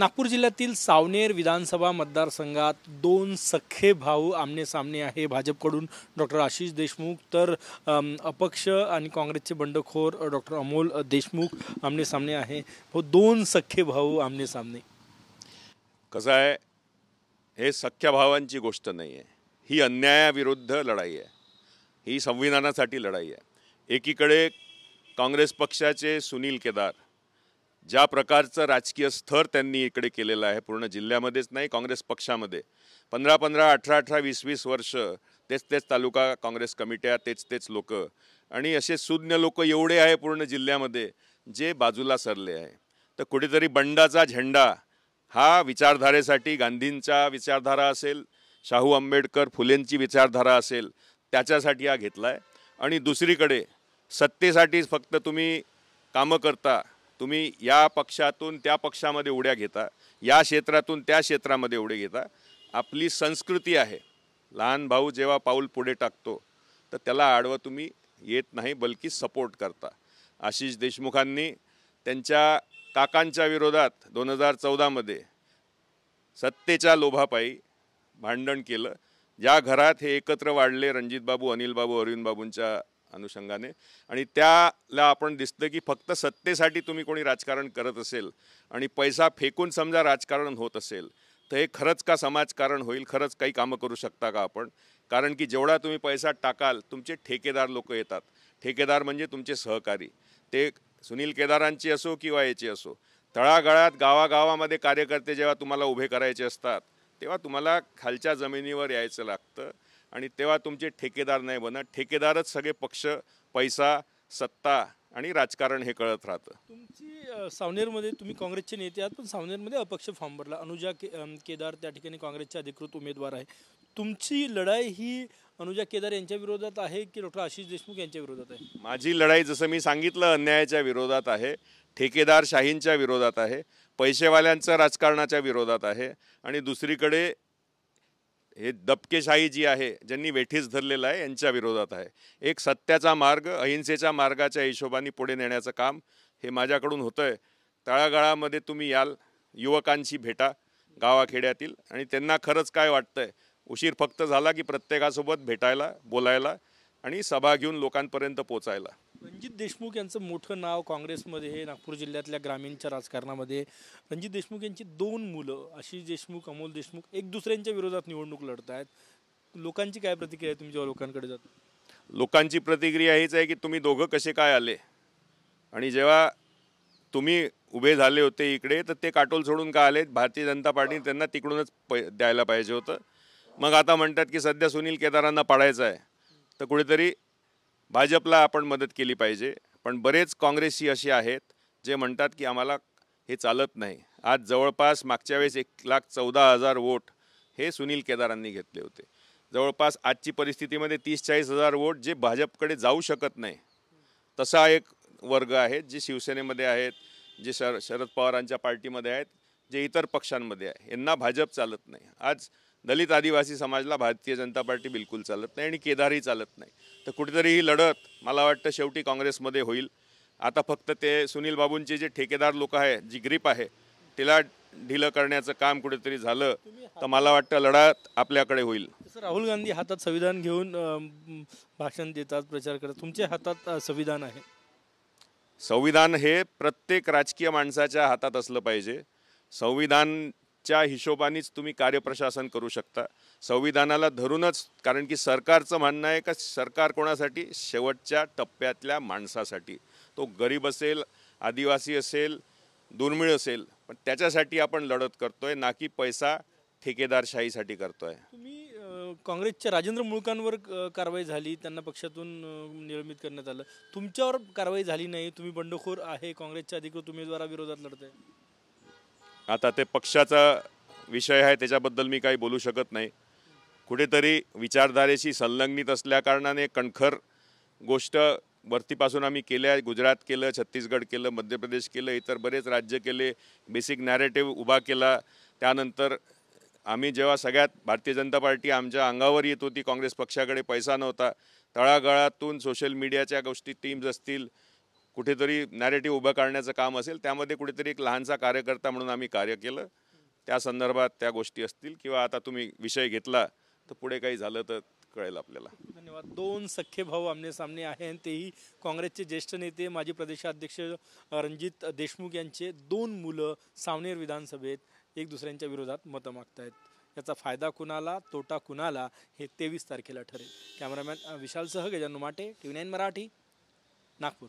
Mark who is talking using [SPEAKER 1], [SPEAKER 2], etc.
[SPEAKER 1] नागपूर जिल्ह्यातील सावनेर विधानसभा मतदारसंघात दोन सख्खे भाऊ आमने सामने आहे भाजपकडून डॉक्टर आशिष देशमुख तर अपक्ष आणि काँग्रेसचे बंडखोर डॉक्टर अमोल देशमुख आमने सामने आहे हो दोन सख्खे भाऊ आमने सामने
[SPEAKER 2] कसं आहे हे सख्ख्या भावांची गोष्ट नाही आहे ही अन्यायाविरुद्ध लढाई आहे ही संविधानासाठी लढाई आहे एकीकडे काँग्रेस पक्षाचे सुनील केदार ज्या प्रकारचं राजकीय स्तर त्यांनी इकडे केलेलं आहे पूर्ण जिल्ह्यामध्येच नाही काँग्रेस पक्षामध्ये पंधरा पंधरा अठरा अठरा वीस वीस वर्ष तेच तेच तालुका काँग्रेस कमिट्या तेच तेच लोक आणि असे शून्य लोक एवढे आहे पूर्ण जिल्ह्यामध्ये जे बाजूला सरले आहे तर कुठेतरी बंडाचा झेंडा हा विचारधारेसाठी गांधींचा विचारधारा असेल शाहू आंबेडकर फुलेंची विचारधारा असेल त्याच्यासाठी हा घेतला आहे आणि दुसरीकडे सत्तेसाठी फक्त तुम्ही कामं करता तुम्ही या पक्षातून त्या पक्षामध्ये उड्या घेता या क्षेत्रातून त्या क्षेत्रामध्ये उड्या घेता आपली संस्कृती आहे लहान भाऊ जेव्हा पाऊल पुढे टाकतो तर त्याला आडवं तुम्ही येत नाही बल्की सपोर्ट करता आशिष देशमुखांनी त्यांच्या काकांच्या विरोधात दोन हजार चौदामध्ये सत्तेच्या लोभापायी भांडण केलं ज्या घरात हे एकत्र वाढले रणजितबाबू अनिलबाबू अरविंदबाबूंच्या अनुषंगाने आणि त्याला आपण दिसतं की फक्त सत्तेसाठी तुम्ही कोणी राजकारण करत असेल आणि पैसा फेकून समजा राजकारण होत असेल तर हे खरंच का समाजकारण होईल खरंच काही कामं करू शकता का आपण कारण की जेवढा तुम्ही पैसा टाकाल तुमचे ठेकेदार लोक येतात ठेकेदार म्हणजे तुमचे सहकारी ते सुनील केदारांची असो किंवा याची असो तळागाळात गावागावामध्ये कार्यकर्ते जेव्हा तुम्हाला उभे करायचे असतात तेव्हा तुम्हाला खालच्या जमिनीवर यायचं लागतं आणि तेव्हा तुमचे ठेकेदार नाही बनत ठेकेदारच सगळे पक्ष पैसा सत्ता आणि राजकारण हे कळत राहतं
[SPEAKER 1] तुमची सावनेरमध्ये तुम्ही काँग्रेसचे नेते आहात पण सावनेरमध्ये अपक्ष फॉर्म भरला अनुजा के केदार त्या ठिकाणी काँग्रेसचे अधिकृत उमेदवार आहे तुमची लढाई ही अनुजा केदार यांच्या विरोधात आहे की डॉक्टर आशिष देशमुख यांच्या विरोधात आहे
[SPEAKER 2] माझी लढाई जसं मी सांगितलं अन्यायाच्या विरोधात आहे ठेकेदार शाहींच्या विरोधात आहे पैसेवाल्यांचं राजकारणाच्या विरोधात आहे आणि दुसरीकडे हे दबकेशाही जी आहे ज्यांनी वेठीस धरलेलं आहे यांच्या विरोधात आहे एक सत्याचा मार्ग अहिंसेच्या मार्गाच्या हिशोबाने पुढे नेण्याचं काम हे माझ्याकडून होतं आहे तळागाळामध्ये तुम्ही याल युवकांशी भेटा गावाखेड्यातील आणि त्यांना खरंच काय वाटतं आहे उशीर फक्त झाला की प्रत्येकासोबत भेटायला बोलायला आणि सभा घेऊन लोकांपर्यंत पोचायला
[SPEAKER 1] रणजित देशमुख यांचं मोठं नाव काँग्रेसमध्ये हे नागपूर जिल्ह्यातल्या ग्रामीणच्या राजकारणामध्ये रणजित देशमुख यांची दोन मुलं आशिष देशमुख अमोल देशमुख एक दुसऱ्यांच्या विरोधात निवडणूक लढत आहेत लोकांची काय प्रतिक्रिया आहे तुम्ही जेव्हा लोकांकडे जात
[SPEAKER 2] लोकांची प्रतिक्रिया हीच आहे की तुम्ही दोघं कसे काय आले आणि जेव्हा तुम्ही उभे झाले होते इकडे तर ते काटोल सोडून का आले भारतीय जनता पार्टीने त्यांना तिकडूनच द्यायला पाहिजे होतं मग आता म्हणतात की सध्या सुनील केदारांना पाडायचं आहे तर कुठेतरी भाजपला आपण मदत केली पाहिजे पण बरेच काँग्रेसी असे आहेत जे म्हणतात की आम्हाला हे चालत नाही आज जवळपास मागच्या वेळेस एक लाख चौदा हजार वोट हे सुनील केदारांनी घेतले होते जवळपास आजची परिस्थितीमध्ये तीस चाळीस हजार वोट जे भाजपकडे जाऊ शकत नाही तसा एक वर्ग आहे जे शिवसेनेमध्ये आहेत जे शर शरद पवारांच्या पार्टीमध्ये आहेत जे इतर पक्षांमध्ये आहे यांना भाजप चालत नाही आज दलित आदिवासी समाजला भारतीय जनता पार्टी बिलकुल चालत नाही आणि केदारही चालत नाही तर कुठेतरी ही लढत मला वाटतं शेवटी काँग्रेसमध्ये होईल आता फक्त ते सुनील बाबूंचे जे ठेकेदार लोक आहे जी ग्रीप आहे तिला ढिलं करण्याचं काम कुठेतरी झालं तर मला वाटतं लढत आपल्याकडे होईल
[SPEAKER 1] राहुल गांधी हातात संविधान घेऊन भाषण देतात प्रचार करतात तुमच्या हातात संविधान आहे
[SPEAKER 2] संविधान हे प्रत्येक राजकीय माणसाच्या हातात असलं पाहिजे संविधान च्या हिशोबानेच तुम्ही कार्यप्रशासन करू शकता संविधानाला धरूनच कारण की सरकारचं म्हणणं आहे का सरकार कोणासाठी शेवटच्या टप्प्यातल्या माणसासाठी तो गरीब असेल आदिवासी असेल दुर्मिळ असेल पण त्याच्यासाठी आपण लढत करतोय ना की पैसा ठेकेदारशाहीसाठी करतोय
[SPEAKER 1] तुम्ही काँग्रेसच्या राजेंद्र मुळकांवर कारवाई झाली त्यांना पक्षातून निलंबित करण्यात आलं तुमच्यावर कारवाई झाली नाही तुम्ही बंडखोर आहे काँग्रेसच्या अधिकृत विरोधात लढत आहे
[SPEAKER 2] आता ते पक्षाचा विषय आहे त्याच्याबद्दल मी काही बोलू शकत नाही कुठेतरी विचारधारेशी संलग्नित असल्याकारणाने कणखर गोष्ट वरतीपासून आम्ही केल्या गुजरात केलं छत्तीसगड केलं मध्य प्रदेश केलं इतर बरेच राज्य केले बेसिक नॅरेटिव्ह उभा केला त्यानंतर आम्ही जेव्हा सगळ्यात भारतीय जनता पार्टी आमच्या अंगावर येत होती काँग्रेस पक्षाकडे पैसा नव्हता तळागाळातून सोशल मीडियाच्या गोष्टी टीम्स असतील कुठेतरी नॅरेटिव्ह उभं करण्याचं काम असेल त्यामध्ये कुठेतरी एक लहानसा कार्यकर्ता म्हणून आम्ही कार्य केलं त्या संदर्भात त्या गोष्टी असतील किंवा आता तुम्ही विषय घेतला तर पुढे काही झालं तर कळेल आपल्याला
[SPEAKER 1] धन्यवाद दोन सख्खे भाऊ आमने सामने आहे तेही काँग्रेसचे ज्येष्ठ नेते माजी प्रदेशाध्यक्ष रणजित देशमुख यांचे दोन मुलं सावनेर विधानसभेत एक दुसऱ्यांच्या विरोधात मतं मागतायत याचा फायदा कुणाला तोटा कुणाला हे तेवीस तारखेला ठरेल कॅमेरामॅन विशालसह गजानू माटे टी नाईन मराठी नागपूर